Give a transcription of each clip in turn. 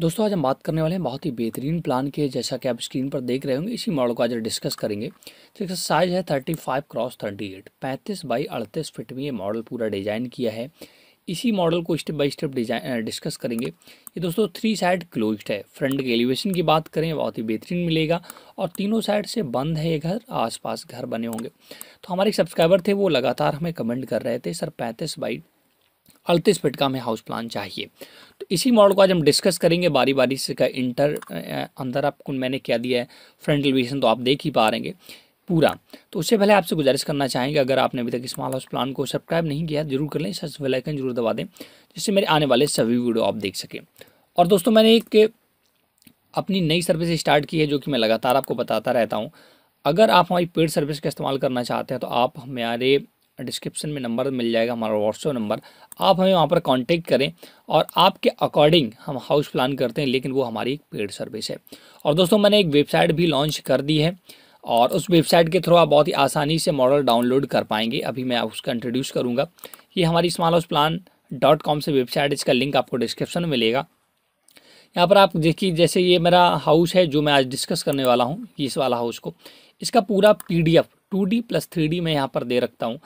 दोस्तों आज हम बात करने वाले हैं बहुत ही बेहतरीन प्लान के जैसा कि आप स्क्रीन पर देख रहे होंगे इसी मॉडल को आज डिस्कस करेंगे तो इसका साइज है thirty five cross thirty eight पैंतीस बाई अड़तीस फिट में ये मॉडल पूरा डिज़ाइन किया है इसी मॉडल को step by step design discuss करेंगे ये दोस्तों थ्री साइड क्लोज है फ्रंट के एलिवेशन की बात करें बहुत ही बेहतरीन मिलेगा और तीनों साइड से बंद है ये घर आसपास घर बने होंगे तो हमारे सब्सक्राइबर थे वो लगातार हमें कमेंट कर रहे थे सर पैंतीस बाई अड़तीस फिट का हमें हाउस प्लान चाहिए तो इसी मॉडल को आज हम डिस्कस करेंगे बारी बारी से का इंटर अंदर आपको मैंने क्या दिया है फ्रंट एलिवेशन तो आप देख ही पा रहेंगे पूरा तो उससे पहले आपसे गुजारिश करना चाहेंगे अगर आपने अभी तक स्मॉल हाउस प्लान को सब्सक्राइब नहीं किया जरूर कर लें सच वेलाइकन जरूर दबा दें जिससे मेरे आने वाले सभी वीडियो आप देख सकें और दोस्तों मैंने एक अपनी नई सर्विस स्टार्ट की है जो कि मैं लगातार आपको बताता रहता हूँ अगर आप हमारी पेड सर्विस का इस्तेमाल करना चाहते हैं तो आप हमारे डिस्क्रिप्शन में नंबर मिल जाएगा हमारा व्हाट्सअप नंबर आप हमें वहाँ पर कांटेक्ट करें और आपके अकॉर्डिंग हम हाउस प्लान करते हैं लेकिन वो हमारी एक पेड सर्विस है और दोस्तों मैंने एक वेबसाइट भी लॉन्च कर दी है और उस वेबसाइट के थ्रू आप बहुत ही आसानी से मॉडल डाउनलोड कर पाएंगे अभी मैं उसका इंट्रोड्यूस करूँगा ये हमारी small house plan dot com से वेबसाइट इसका लिंक आपको डिस्क्रिप्शन में मिलेगा यहाँ पर आप देखिए जैसे ये मेरा हाउस है जो मैं आज डिस्कस करने वाला हूँ इस वाला हाउस को इसका पूरा PDF two D plus three D मैं यहाँ पर दे रखता हूँ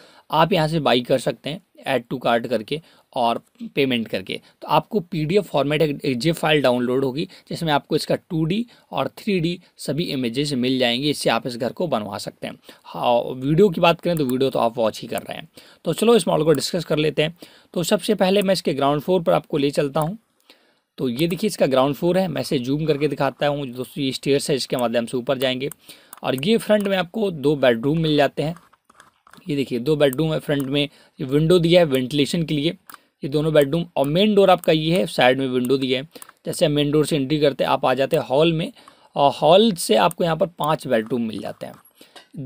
आप यहाँ से बाई कर सकते हैं ऐड टू कार्ट करके और पेमेंट करके तो आपको पीडीएफ फॉर्मेट एक जे फाइल डाउनलोड होगी जिसमें आपको इसका 2D और 3D सभी इमेजेस मिल जाएंगे इससे आप इस घर को बनवा सकते हैं हाँ वीडियो की बात करें तो वीडियो तो आप वॉच ही कर रहे हैं तो चलो इस मॉडल को डिस्कस कर लेते हैं तो सबसे पहले मैं इसके ग्राउंड फ्लोर पर आपको ले चलता हूँ तो ये देखिए इसका ग्राउंड फ्लोर है मैं इसे जूम करके दिखाता हूँ दोस्तों ये स्टेयर्स है इसके माध्यम से ऊपर जाएंगे और ये फ्रंट में आपको दो बेडरूम मिल जाते हैं ये देखिए दो बेडरूम है फ्रंट में ये विंडो दिया है वेंटिलेशन के लिए ये दोनों बेडरूम और मेन डोर आपका ये है साइड में विंडो दिया है जैसे हम मेन डोर से एंट्री करते हैं आप आ जाते हैं हॉल में और हॉल से आपको यहाँ पर पाँच बेडरूम मिल जाते हैं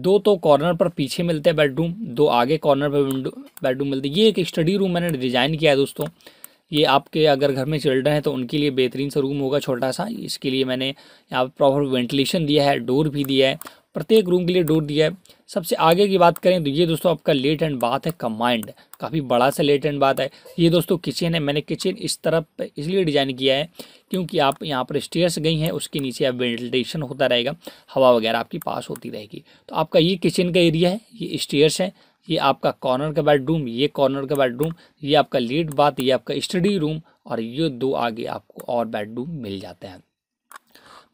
दो तो कॉर्नर पर पीछे मिलते हैं बेडरूम दो आगे कॉर्नर पर विंडो बेडरूम मिलते हैं ये एक स्टडी रूम मैंने डिज़ाइन किया है दोस्तों ये आपके अगर घर में चिल्ड्रन है तो उनके लिए बेहतरीन सा रूम होगा छोटा सा इसके लिए मैंने यहाँ प्रॉपर वेंटिलेशन दिया है डोर भी दिया है प्रत्येक रूम के लिए डोर दिया है सबसे आगे की बात करें तो ये दोस्तों आपका लेट एंड बाथ है कमांड काफ़ी बड़ा सा लेट एंड बाथ है ये दोस्तों किचन है मैंने किचन इस तरफ इसलिए डिज़ाइन किया है क्योंकि आप यहाँ पर स्टेयर्स गई हैं उसके नीचे आप वेंटिलेशन होता रहेगा हवा वगैरह आपकी पास होती रहेगी तो आपका ये किचन का एरिया है ये स्टेयर्स हैं ये आपका कॉर्नर का बेडरूम ये कॉर्नर का बेडरूम ये आपका लीड बाथ ये आपका स्टडी रूम और ये दो आगे आपको और बेडरूम मिल जाते हैं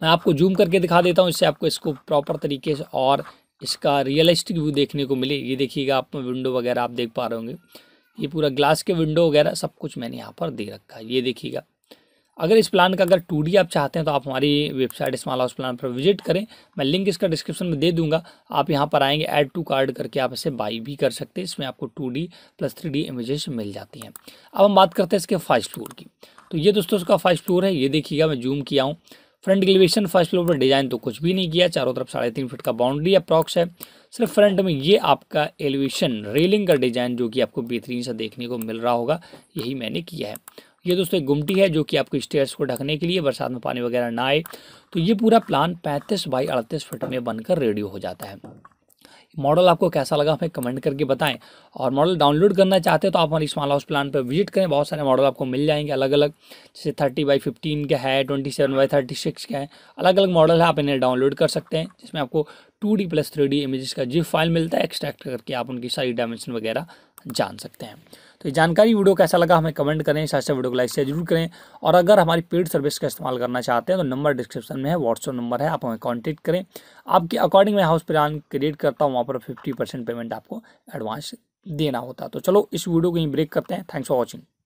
मैं आपको जूम करके दिखा देता हूँ इससे आपको इसको प्रॉपर तरीके से और इसका रियलिस्टिक व्यू देखने को मिले ये देखिएगा आप विंडो वगैरह आप देख पा रहे होंगे ये पूरा ग्लास के विंडो वगैरह सब कुछ मैंने यहाँ पर दे रखा है ये देखिएगा अगर इस प्लान का अगर टू आप चाहते हैं तो आप हमारी वेबसाइट स्मॉल हाउस प्लान पर विजिट करें मैं लिंक इसका डिस्क्रिप्शन में दे दूंगा आप यहाँ पर आएंगे ऐड टू कार्ड करके आप इसे बाई भी कर सकते हैं इसमें आपको टू प्लस थ्री इमेजेस मिल जाती हैं अब हम बात करते हैं इसके फर्स्ट फ्लोर की तो ये दोस्तों उसका फर्स्ट फ्लोर है ये देखिएगा मैं जूम किया हूँ फ्रंट एलिवेशन फर्स्ट फ्लोर पर डिजाइन तो कुछ भी नहीं किया चारों तरफ साढ़े तीन फीट का बाउंड्री अप्रॉक्स है सिर्फ फ्रंट में ये आपका एलिवेशन रेलिंग का डिजाइन जो कि आपको बेहतरीन सा देखने को मिल रहा होगा यही मैंने किया है ये दोस्तों एक गुमटी है जो कि आपको स्टेयर्स को ढकने के लिए बरसात में पानी वगैरह ना आए तो ये पूरा प्लान पैंतीस बाई अड़तीस फीट में बनकर रेडी हो जाता है मॉडल आपको कैसा लगा हमें कमेंट करके बताएं और मॉडल डाउनलोड करना चाहते हैं तो आप हमारे स्मॉल हाउस प्लान पर विजिट करें बहुत सारे मॉडल आपको मिल जाएंगे अलग अलग जैसे थर्टी बाई फिफ्टीन का है twenty seven by thirty six का है अलग अलग मॉडल है आप इन्हें डाउनलोड कर सकते हैं जिसमें आपको two D plus three D image का जिप फाइल मिलता है एक्सट्रैक्ट करके आप उनकी सारी डायमेंशन वगैरह जान सकते हैं तो ये जानकारी वीडियो कैसा लगा हमें कमेंट करें साथ साथ वीडियो को लाइक शेयर जरूर करें और अगर हमारी पेड सर्विस का इस्तेमाल करना चाहते हैं तो नंबर डिस्क्रिप्शन में है व्हाट्सअप नंबर है आप हमें कॉन्टैक्ट करें आपके अकॉर्डिंग मैं हाउस प्लान क्रिएट करता हूँ वहाँ पर फिफ्टी पेमेंट आपको एडवांस देना होता तो चलो इस वीडियो को ही ब्रेक करते हैं थैंक्स फॉर वॉचिंग